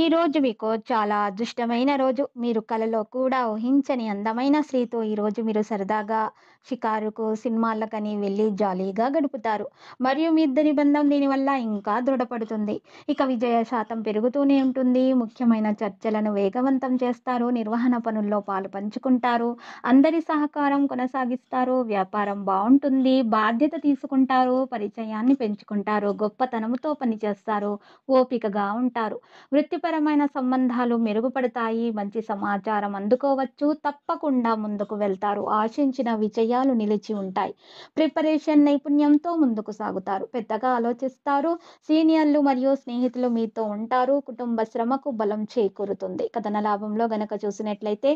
ఈ రోజు మీకు చాలా అదృష్టమైన రోజు మీరు కలలో కూడా ఊహించని అందమైన స్త్రీతో ఈరోజు మీరు సరదాగా షికారుకు సినిమాలకని వెళ్ళి జాలీగా గడుపుతారు మరియు మీ ఇద్దరి బంధం దీనివల్ల ఇంకా దృఢపడుతుంది ఇక విజయ శాతం పెరుగుతూనే ఉంటుంది ముఖ్యమైన చర్చలను వేగవంతం చేస్తారు నిర్వహణ పనుల్లో పాలు పంచుకుంటారు అందరి సహకారం కొనసాగిస్తారు వ్యాపారం బాగుంటుంది బాధ్యత తీసుకుంటారు పరిచయాన్ని పెంచుకుంటారు గొప్పతనంతో పనిచేస్తారు ఓపికగా ఉంటారు వృత్తి వృత్తిపరమైన సంబంధాలు మెరుగుపడతాయి మంచి సమాచారం అందుకోవచ్చు తప్పకుండా ముందుకు వెళ్తారు ఆశించిన విజయాలు నిలిచి ఉంటాయి ప్రిపరేషన్ నైపుణ్యంతో ముందుకు సాగుతారు పెద్దగా ఆలోచిస్తారు సీనియర్లు మరియు స్నేహితులు మీతో ఉంటారు కుటుంబ శ్రమకు బలం చేకూరుతుంది కథన లాభంలో గనక చూసినట్లయితే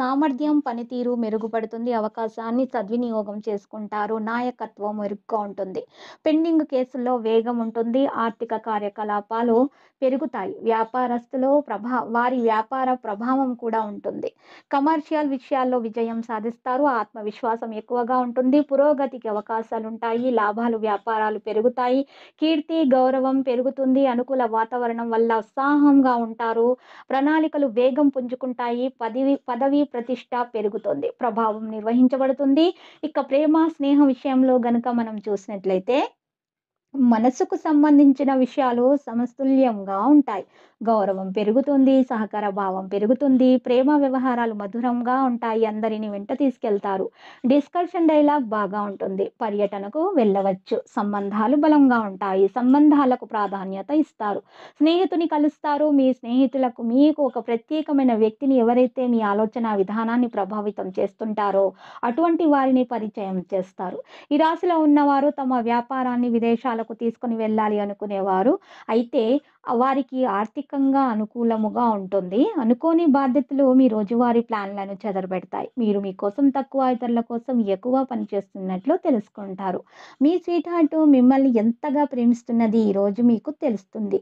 సామర్థ్యం పనితీరు మెరుగుపడుతుంది అవకాశాన్ని సద్వినియోగం చేసుకుంటారు నాయకత్వం మెరుగ్గా ఉంటుంది పెండింగ్ కేసుల్లో వేగం ఉంటుంది ఆర్థిక కార్యకలాపాలు పెరుగుతాయి వ్యాపార వ్యాపారస్తులో ప్రభా వారి వ్యాపార ప్రభావం కూడా ఉంటుంది కమర్షియల్ విషయాల్లో విజయం సాధిస్తారు ఆత్మవిశ్వాసం ఎక్కువగా ఉంటుంది పురోగతికి అవకాశాలు ఉంటాయి లాభాలు వ్యాపారాలు పెరుగుతాయి కీర్తి గౌరవం పెరుగుతుంది అనుకూల వాతావరణం వల్ల ఉత్సాహంగా ఉంటారు ప్రణాళికలు వేగం పుంజుకుంటాయి పదవి పదవి ప్రతిష్ట పెరుగుతుంది ప్రభావం నిర్వహించబడుతుంది ఇక ప్రేమ స్నేహం విషయంలో గనుక మనం చూసినట్లయితే మనసుకు సంబంధించిన విషయాలు సమతుల్యంగా ఉంటాయి గౌరవం పెరుగుతుంది సహకార భావం పెరుగుతుంది ప్రేమ వ్యవహారాలు మధురంగా ఉంటాయి అందరిని వెంట తీసుకెళ్తారు డిస్కషన్ డైలాగ్ బాగా ఉంటుంది పర్యటనకు వెళ్ళవచ్చు సంబంధాలు బలంగా ఉంటాయి సంబంధాలకు ప్రాధాన్యత ఇస్తారు స్నేహితుని కలుస్తారు మీ స్నేహితులకు మీకు ఒక ప్రత్యేకమైన వ్యక్తిని ఎవరైతే మీ ఆలోచన విధానాన్ని ప్రభావితం చేస్తుంటారో అటువంటి వారిని పరిచయం చేస్తారు ఈ రాశిలో ఉన్నవారు తమ వ్యాపారాన్ని విదేశాల ప్రదేశాలకు తీసుకుని వెళ్ళాలి అనుకునేవారు అయితే వారికి ఆర్థికంగా అనుకూలముగా ఉంటుంది అనుకోని బాధ్యతలు మీ రోజువారీ ప్లాన్లను చెదరబెడతాయి మీరు మీకోసం తక్కువ ఇతరుల కోసం ఎక్కువ పనిచేస్తున్నట్లు తెలుసుకుంటారు మీ స్వీట్ హార్ట్ మిమ్మల్ని ఎంతగా ప్రేమిస్తున్నది ఈరోజు మీకు తెలుస్తుంది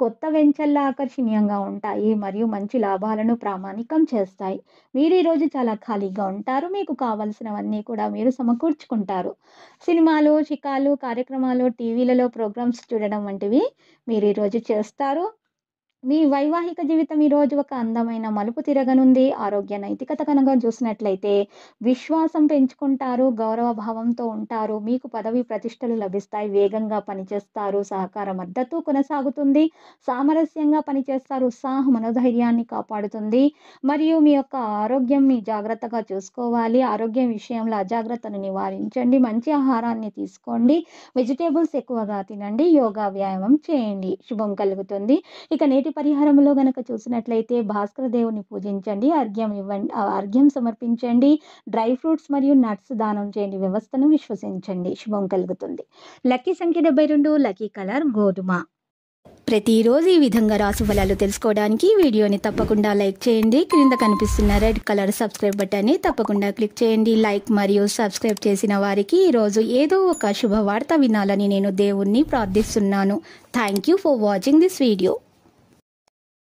కొత్త వెంచర్లు ఆకర్షణీయంగా ఉంటాయి మరియు మంచి లాభాలను ప్రామాణికం చేస్తాయి మీరు ఈరోజు చాలా ఖాళీగా ఉంటారు మీకు కావలసినవన్నీ కూడా మీరు సమకూర్చుకుంటారు సినిమాలు చికాలు కార్యక్రమాలు టీవీ టీవీలలో ప్రోగ్రామ్స్ చూడడం వంటివి మీరు ఈరోజు చేస్తారు మీ వైవాహిక జీవితం ఈరోజు ఒక అందమైన మలుపు తిరగనుంది ఆరోగ్య నైతికత కనుక చూసినట్లయితే విశ్వాసం పెంచుకుంటారు గౌరవ భావంతో ఉంటారు మీకు పదవి ప్రతిష్టలు లభిస్తాయి వేగంగా పనిచేస్తారు సహకార మద్దతు కొనసాగుతుంది సామరస్యంగా పనిచేస్తారు ఉత్సాహ మనోధైర్యాన్ని కాపాడుతుంది మరియు మీ యొక్క ఆరోగ్యం మీ జాగ్రత్తగా చూసుకోవాలి ఆరోగ్యం విషయంలో అజాగ్రత్తను నివారించండి మంచి ఆహారాన్ని తీసుకోండి వెజిటేబుల్స్ ఎక్కువగా తినండి యోగా వ్యాయామం చేయండి శుభం కలుగుతుంది ఇక నేటి పరిహారంలో గనక చూసినట్లయితే భాస్కర దేవుని పూజించండి అర్ఘ్యం ఇవ్వండి అర్ఘ్యం సమర్పించండి డ్రై ఫ్రూట్స్ మరియు నట్స్ దానం చేయండి వ్యవస్థను విశ్వసించండి శుభం కలుగుతుంది లక్కీ సంఖ్య డెబ్బై రెండు లక్కీ కలర్ గోధుమ ప్రతిరోజు ఈ విధంగా రాసు ఫలాలు తెలుసుకోవడానికి వీడియోని తప్పకుండా లైక్ చేయండి క్రింద కనిపిస్తున్న రెడ్ కలర్ సబ్స్క్రైబ్ బటన్ని తప్పకుండా క్లిక్ చేయండి లైక్ మరియు సబ్స్క్రైబ్ చేసిన వారికి ఈరోజు ఏదో ఒక శుభవార్త వినాలని నేను దేవుణ్ణి ప్రార్థిస్తున్నాను thank you for watching this video